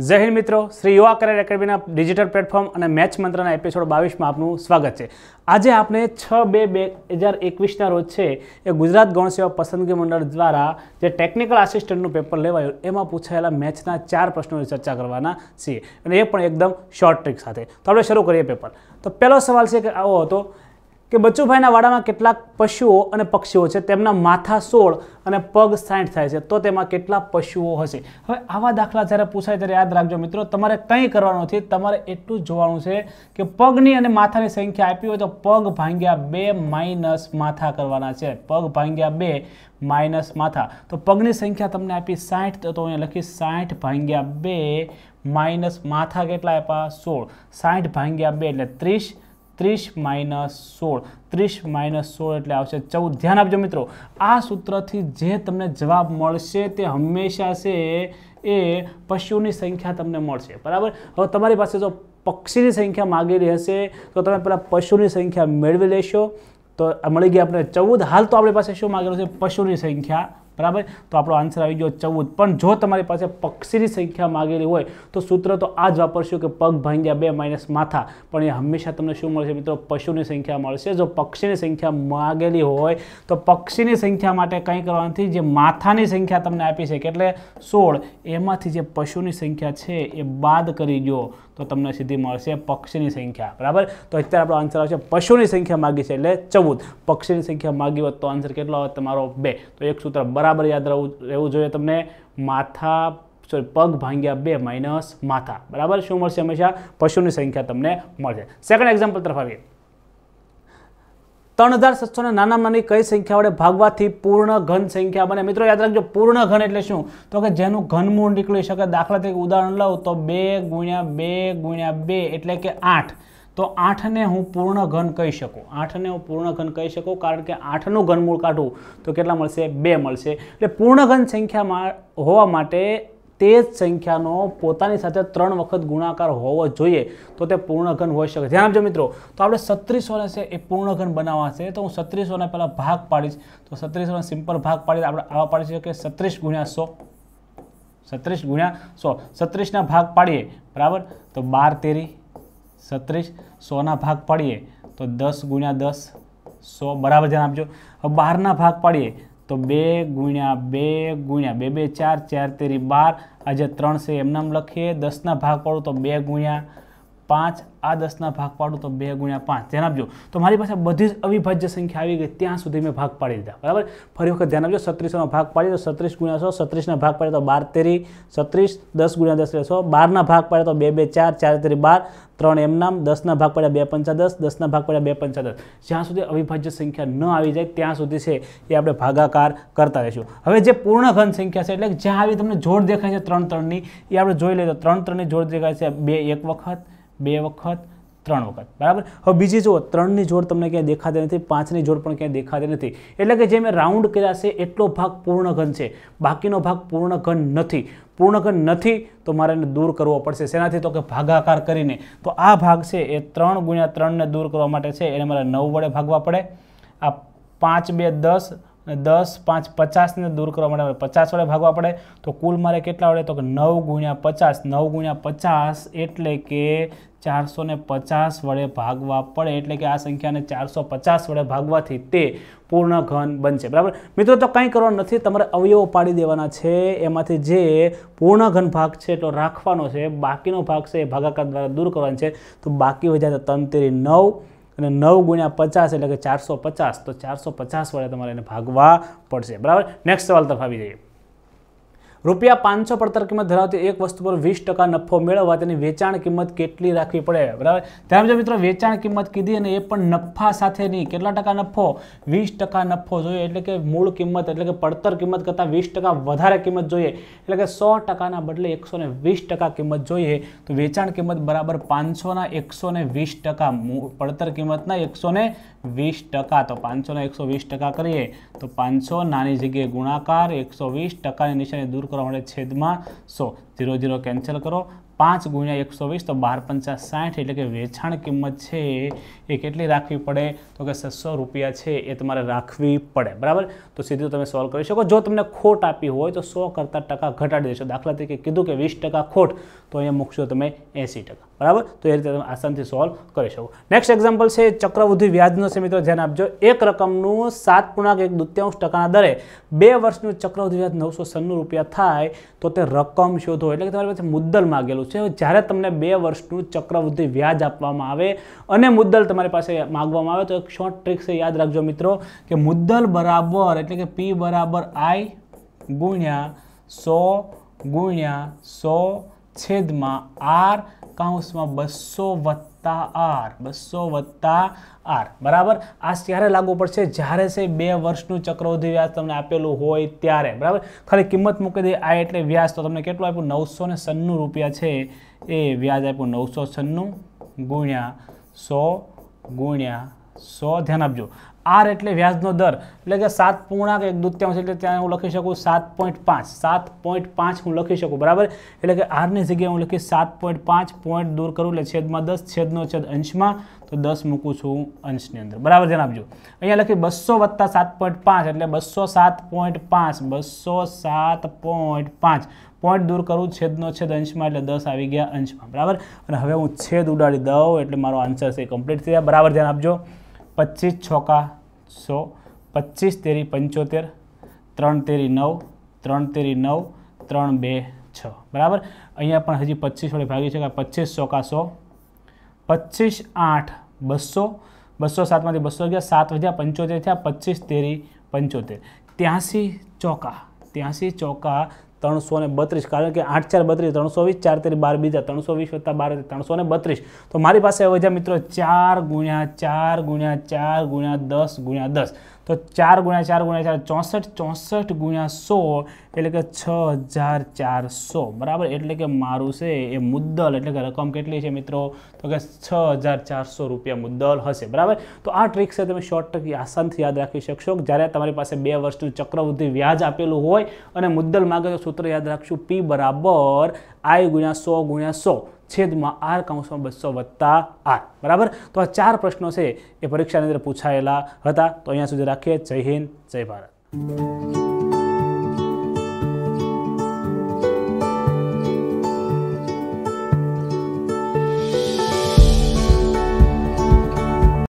જય હિન્દ મિત્રો શ્રી યુવા કરિયર એકેડમીના ડિજિટલ પ્લેટફોર્મ અને મેચ મંત્રના એપિસોડ બાવીસમાં આપનું સ્વાગત છે આજે આપણે છ બે બે હજાર એકવીસના રોજ છે એ ગુજરાત ગૌણ સેવા પસંદગી મંડળ દ્વારા જે ટેકનિકલ આસિસ્ટન્ટનું પેપર લેવાયું એમાં પૂછાયેલા મેચના ચાર પ્રશ્નોની ચર્ચા કરવાના છીએ અને એ પણ એકદમ શોર્ટ ટ્રીક સાથે તો આપણે શરૂ કરીએ પેપર તો પહેલો સવાલ છે કે આવો હતો કે બચુભાઈના વાડામાં કેટલાક પશુઓ અને પક્ષીઓ છે તેમના માથા સોળ અને પગ સાઠ થાય છે તો તેમાં કેટલા પશુઓ હશે હવે આવા દાખલા જ્યારે પૂછાય ત્યારે યાદ રાખજો મિત્રો તમારે કંઈ કરવાનું નથી તમારે એટલું જોવાનું છે કે પગની અને માથાની સંખ્યા આપી હોય તો પગ ભાંગ્યા બે માઇનસ માથા કરવાના છે પગ ભાંગ્યા બે માઇનસ માથા તો પગની સંખ્યા તમને આપી સાઠ તો અહીંયા લખી સાઠ ભાંગ્યા બે માઇનસ માથા કેટલા આપ્યા સોળ સાઠ ભાંગ્યા બે એટલે ત્રીસ ત્રીસ માઇનસ સોળ ત્રીસ માઇનસ સોળ એટલે આવશે ચૌદ ધ્યાન આપજો મિત્રો આ સૂત્રથી જે તમને જવાબ મળશે તે હંમેશા છે એ પશુની સંખ્યા તમને મળશે બરાબર હવે તમારી પાસે જો પક્ષીની સંખ્યા માગેલી હશે તો તમે પહેલાં પશુની સંખ્યા મેળવી લેશો તો મળી ગઈ આપણે ચૌદ હાલ તો આપણી પાસે શું માગેલું છે પશુની સંખ્યા બરાબર તો આપણો આન્સર આવી ગયો ચૌદ પણ જો તમારી પાસે પક્ષીની સંખ્યા માગેલી હોય તો સૂત્ર તો આ જ વાપરશું કે પગ ભાંગ્યા બે માઇનસ માથા પણ એ હંમેશા તમને શું મળશે મિત્રો પશુની સંખ્યા મળશે જો પક્ષીની સંખ્યા માગેલી હોય તો પક્ષીની સંખ્યા માટે કંઈ કરવાનું નથી જે માથાની સંખ્યા તમને આપી છે કેટલે સોળ એમાંથી જે પશુની સંખ્યા છે એ બાદ કરી દો તો તમને સીધી મળશે પક્ષીની સંખ્યા બરાબર તો અત્યારે આપણો આન્સર આવશે પશુની સંખ્યા માગી છે એટલે ચૌદ પક્ષીની સંખ્યા માગી હોત તો આન્સર કેટલો આવે તમારો બે તો એક સૂત્ર બરાબર બરાબર યાદ રહેવું જોઈએ તમને માથા સોરી પગ ભાંગ્યા બે માઇનસ માથા બરાબર શું મળશે હંમેશા પશુની સંખ્યા તમને મળશે સેકન્ડ એક્ઝામ્પલ તરફ આવીએ ત્રણ હજાર સાતસોને નાના નાની કઈ સંખ્યા વડે ભાગવાથી પૂર્ણ ઘન સંખ્યા બને મિત્રો યાદ રાખજો પૂર્ણ ઘન એટલે શું તો કે જેનું ઘનમૂળ નીકળી શકે દાખલા તરીકે ઉદાહરણ લઉં તો બે ગુણ્યા બે ગુણ્યા બે એટલે કે આઠ તો આઠને હું પૂર્ણ ઘન કહી શકું આઠને હું પૂર્ણ ઘન કહી શકું કારણ કે આઠનું ઘનમૂળ કાઢું તો કેટલા મળશે બે મળશે એટલે પૂર્ણ ઘન સંખ્યામાં હોવા માટે તે જ સંખ્યાનો પોતાની સાથે ત્રણ વખત ગુણાકાર હોવો જોઈએ તો તે પૂર્ણઘન હોઈ શકે ધ્યાન આપજો મિત્રો તો આપણે છત્રીસોને છે એ પૂર્ણઘન બનાવવા છે તો હું છત્રીસોને પહેલાં ભાગ પાડીશ તો છત્રીસોને સિમ્પલ ભાગ પાડીશ આપણે આવા પાડી શકીએ સત્રીસ ગુણ્યા સો સત્રીસ ગુણ્યા સો સત્રીસના ભાગ પાડીએ બરાબર તો બાર તેરી સત્રીસ સોના ભાગ પાડીએ તો દસ ગુણ્યા દસ સો બરાબર ધ્યાન આપજો બારના ભાગ પાડીએ તો બે ગુણ્યા બે ગુણ્યા બે બે ચાર ચાર તેરી બાર આજે ત્રણ છે એમનામ લખીએ દસના ભાગ પાડું તો બે ગુણ્યા પાંચ આ દસના ભાગ પાડું તો બે ગુણ્યા પાંચ ધ્યાન આપજો તો મારી પાસે બધી જ અવિભાજ્ય સંખ્યા આવી ગઈ ત્યાં સુધી મેં ભાગ પાડી દીધા બરાબર ફરી વખત ધ્યાન આપજો સત્રીસોનો ભાગ પાડી તો સત્રીસ ગુણ્યા સો સત્રીસના ભાગ પાડે તો બાર તેરી સત્રીસ દસ ગુણ્યા દસ એટલે સો બારના ભાગ પાડે તો બે બે ચાર ચાર તેરી બાર ત્રણ એમ નામ દસના ભાગ પડ્યા બે પંચા દસ દસના ભાગ પડ્યા બે પંચા દસ જ્યાં સુધી અવિભાજ્ય સંખ્યા ન આવી જાય ત્યાં સુધી છે એ આપણે ભાગાકાર કરતા રહીશું હવે જે પૂર્ણ ઘન સંખ્યા છે એટલે જ્યાં આવી તમને જોડ દેખાય છે ત્રણ ત્રણની એ આપણે જોઈ લઈએ તો ત્રણ ત્રણની જોડ દેખાય છે બે એક વખત બે વખત ત્રણ વખત બરાબર હવે બીજી જુઓ ત્રણની જોડ તમને ક્યાંય દેખાતી નથી પાંચની જોડ પણ ક્યાંય દેખાતી નથી એટલે કે જે મેં રાઉન્ડ કર્યા છે એટલો ભાગ પૂર્ણઘન છે બાકીનો ભાગ પૂર્ણઘન નથી પૂર્ણઘન નથી તો મારે એને દૂર કરવો પડશે શેનાથી તો કે ભાગાકાર કરીને તો આ ભાગ છે એ ત્રણ ગુણ્યા ત્રણને દૂર કરવા માટે છે એને મારે નવ વડે ભાગવા પડે આ પાંચ બે દસ દસ પાંચ પચાસને દૂર કરવા માટે પચાસ વડે ભાગવા પડે તો કુલ મારે કેટલા વડે તો કે નવ ગુણ્યા પચાસ નવ ગુણ્યા પચાસ એટલે કે ચારસો પચાસ વડે ભાગવા પડે એટલે કે આ સંખ્યાને ચારસો પચાસ વડે ભાગવાથી તે પૂર્ણ ઘન બનશે બરાબર મિત્રો તો કંઈ કરવાનું નથી તમારે અવયવો પાડી દેવાના છે એમાંથી જે પૂર્ણ ઘન ભાગ છે એટલો રાખવાનો છે બાકીનો ભાગ છે એ ભાગાકાર દ્વારા દૂર કરવાનો છે તો બાકી તો તંતેરી નવ અને નવ ગુણ્યા પચાસ એટલે કે ચારસો પચાસ તો ચારસો પચાસ વડે તમારે એને ભાગવા પડશે બરાબર નેક્સ્ટ સવાલ તરફ આવી જઈએ રૂપિયા પાંચસો પડતર કિંમત ધરાવતી એક વસ્તુ પર વીસ ટકા નફો મેળવવા તેની વેચાણ કિંમત કેટલી રાખવી પડે બરાબર ત્યારે જો મિત્રો વેચાણ કિંમત કીધી અને એ પણ નફા સાથેની કેટલા ટકા નફો વીસ ટકા નફો જોઈએ એટલે કે મૂળ કિંમત એટલે કે પડતર કિંમત કરતાં વીસ ટકા વધારે કિંમત જોઈએ એટલે કે સો ટકાના બદલે એકસો વીસ ટકા કિંમત જોઈએ તો વેચાણ કિંમત બરાબર પાંચસોના એકસો વીસ ટકા પડતર કિંમતના એકસો વીસ ટકા તો પાંચસોના એકસો વીસ ટકા કરીએ તો પાંચસો નાની જગ્યાએ ગુણાકાર એકસો વીસ ટકાની નિશાની દૂર કરવા માટે છેદમાં સો ઝીરો ઝીરો કેન્સલ કરો પાંચ ગુણ્યા એકસો વીસ તો બાર પંચાસ સાઠ એટલે કે વેચાણ કિંમત છે એ કેટલી રાખવી પડે તો કે છસો રૂપિયા છે એ તમારે રાખવી પડે બરાબર તો સીધું તમે સોલ્વ કરી શકો જો તમને ખોટ આપી હોય તો સો કરતાં ટકા ઘટાડી દેશો દાખલા તરીકે કીધું કે વીસ ટકા ખોટ તો અહીંયા મૂકશો તમે એંસી ટકા બરાબર તો એ રીતે તમે આસાનથી સોલ્વ કરી શકો નેક્સ્ટ એક્ઝામ્પલ છે ચક્રવૃદ્ધિ વ્યાજનો છે મિત્રો ધ્યાન આપજો એક રકમનું સાત પૂર્ણાંક એક દૂત્યાંશ ટકાના દરે બે વર્ષનું ચક્રવૃદ્ધિ વ્યાજ નવસો સન્નું રૂપિયા થાય તો તે રકમ શોધો એટલે કે તમારી પાસે મુદ્દલ માગેલું છે જ્યારે તમને બે વર્ષનું ચક્રવૃદ્ધિ વ્યાજ આપવામાં આવે અને મુદ્દલ તમારી પાસે માગવામાં આવે તો એક શોર્ટ ટ્રીક છે યાદ રાખજો મિત્રો કે મુદ્દલ બરાબર એટલે કે પી બરાબર આઈ ગુણ્યા સો ગુણ્યા સો છેદમાં આર કાઉન્સમાં બસો વત્તા આર બસો વત્તા આર બરાબર આ ત્યારે લાગુ પડશે જ્યારે છે બે વર્ષનું ચક્રવૃદ્ધિ વ્યાજ તમને આપેલું હોય ત્યારે બરાબર ખાલી કિંમત મૂકી દે આ એટલે વ્યાજ તો તમને કેટલું આપ્યું નવસો સન્નું રૂપિયા છે એ વ્યાજ આપ્યું નવસો સન્નું ગુણ્યા સો ગુણ્યા સો ધ્યાન આપજો આર એટલે વ્યાજનો દર એટલે કે સાત પૂર્ણાંક એક દૂત્યાંશ એટલે ત્યાં હું લખી શકું સાત પોઈન્ટ પાંચ સાત પોઈન્ટ પાંચ હું લખી શકું બરાબર એટલે કે આરની જગ્યાએ હું લખીશ સાત પોઈન્ટ પાંચ પોઈન્ટ દૂર કરું એટલે છેદમાં દસ છેદનો છેદ અંશમાં તો દસ મૂકું છું અંશની અંદર બરાબર ધ્યાન આપજો અહીંયા લખી બસો વત્તા સાત પોઈન્ટ પાંચ એટલે બસો સાત પોઈન્ટ પાંચ બસો સાત પોઈન્ટ પાંચ પોઈન્ટ દૂર કરું છેદનો છેદ અંશમાં એટલે દસ આવી ગયા અંશમાં બરાબર અને હવે હું છેદ ઉડાડી દઉં એટલે મારો આન્સર છે કમ્પ્લીટ થઈ જાય બરાબર ધ્યાન આપજો પચીસ છોકા સો પચીસ તેરી પંચોતેર ત્રણ તેરી નવ ત્રણ તેરી નવ ત્રણ બે છ બરાબર અહીંયા પણ હજી પચીસ વડે ભાગી શકાય પચીસ ચોકા સો પચીસ આઠ બસો બસો સાતમાંથી બસો અગિયાર સાત હજાર પંચોતેર થયા પચીસ તેરી પંચોતેર ત્યાંસી ચોકા ત્યાંસી ચોકા ત્રણસો ને બત્રીસ કારણ કે આઠ ચાર બત્રીસ ત્રણસો વીસ ચાર તેરી બાર બીજા ત્રણસો વીસ વત્તા બાર ત્રણસો ને બત્રીસ તો મારી પાસે હવે છે મિત્રો ચાર ગુણ્યા ચાર ગુણ્યા ચાર ગુણ્યા દસ ગુણ્યા દસ તો ચાર ગુણ્યા ચાર ગુણ્યા ચાર ચોસઠ ચોસઠ ગુણ્યા સો એટલે કે છ હજાર ચારસો બરાબર એટલે કે મારું છે એ મુદ્દલ એટલે કે રકમ કેટલી છે મિત્રો તો કે છ હજાર ચારસો રૂપિયા મુદ્દલ હશે બરાબર તો આ ટ્રીક છે તમે શોર્ટ ટકી આસાનથી યાદ રાખી શકશો જ્યારે તમારી પાસે બે વર્ષનું ચક્રવૃદ્ધિ વ્યાજ આપેલું હોય અને મુદ્દલ માગે તો સૂત્ર યાદ રાખશું પી બરાબર આઈ ગુણ્યા સો ગુણ્યા સો છેદમાં આર કાઉન્સમાં બસો વત્તા આર બરાબર તો આ ચાર પ્રશ્નો છે એ પરીક્ષાની અંદર પૂછાયેલા હતા તો અહીંયા સુધી રાખીએ જય હિન્દ જય ભારત